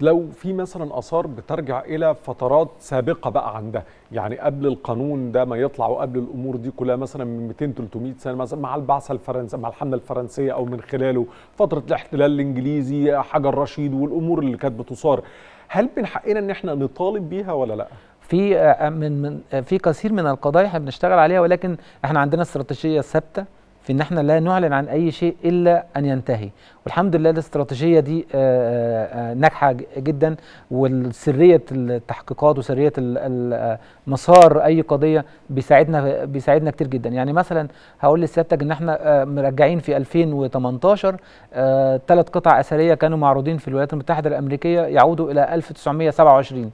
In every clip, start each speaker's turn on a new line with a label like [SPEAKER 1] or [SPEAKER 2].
[SPEAKER 1] لو في مثلا اثار بترجع الى فترات سابقه بقى عندها يعني قبل القانون ده ما يطلع وقبل الامور دي كلها مثلا من 200 300 سنه مثلا مع البعثه الفرنسيه مع الحمله الفرنسيه او من خلاله فتره الاحتلال الانجليزي حجر رشيد والامور اللي كانت
[SPEAKER 2] بتثار هل من حقنا ان احنا نطالب بيها ولا لا في آه، من آه، في كثير من القضايا احنا بنشتغل عليها ولكن احنا عندنا استراتيجيه ثابته في ان احنا لا نعلن عن اي شيء الا ان ينتهي والحمد لله الاستراتيجيه دي آه، آه، آه، ناجحه جدا وسريه التحقيقات وسريه مسار اي قضيه بيساعدنا بيساعدنا كتير جدا يعني مثلا هقول لسيادتك ان احنا مرجعين في 2018 ثلاث قطع اثريه كانوا معروضين في الولايات المتحده الامريكيه يعودوا الى 1927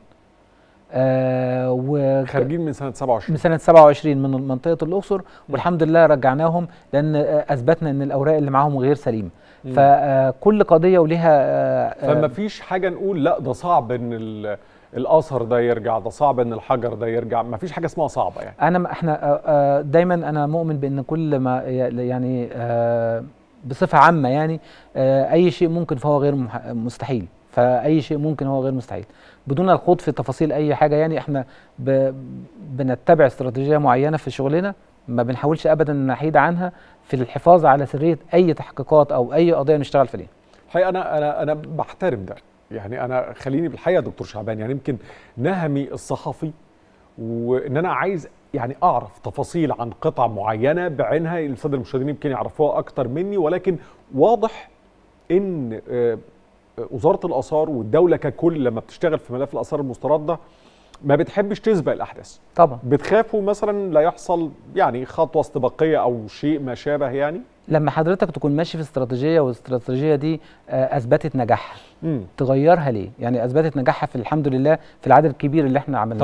[SPEAKER 2] آه، و خارجين من سنه 27 من سنه 27 من منطقه الاقصر والحمد لله رجعناهم لان اثبتنا ان الاوراق اللي معاهم غير سليمه فكل آه، قضيه وليها آه، فما
[SPEAKER 1] فيش حاجه نقول لا ده صعب ان الاثر ده يرجع ده صعب ان الحجر ده يرجع ما فيش حاجه اسمها
[SPEAKER 2] صعبه يعني انا احنا دايما انا مؤمن بان كل ما يعني بصفه عامه يعني اي شيء ممكن فهو غير مستحيل فاي شيء ممكن هو غير مستحيل بدون الخوض في تفاصيل اي حاجه يعني احنا ب... بنتبع استراتيجيه معينه في شغلنا ما بنحاولش ابدا نحيد عنها في الحفاظ على سريه اي تحقيقات او اي قضيه نشتغل فيها
[SPEAKER 1] الحقيقه انا انا انا بحترم ده يعني انا خليني بالحقيقه دكتور شعبان يعني يمكن نهمي الصحفي وان انا عايز يعني اعرف تفاصيل عن قطع معينه بعينها الساده المشاهدين يمكن يعرفوها اكتر مني ولكن واضح ان آه، وزاره الاثار والدوله ككل لما بتشتغل في ملف الاثار المسترده ما بتحبش تسبق الاحداث طبعا بتخافوا مثلا لا يحصل يعني خطوه استباقيه او شيء ما شابه يعني
[SPEAKER 2] لما حضرتك تكون ماشي في استراتيجيه والاستراتيجيه دي آه، اثبتت نجاحها تغيرها ليه يعني اثبتت نجاحها في الحمد لله في العدد الكبير اللي احنا عملناه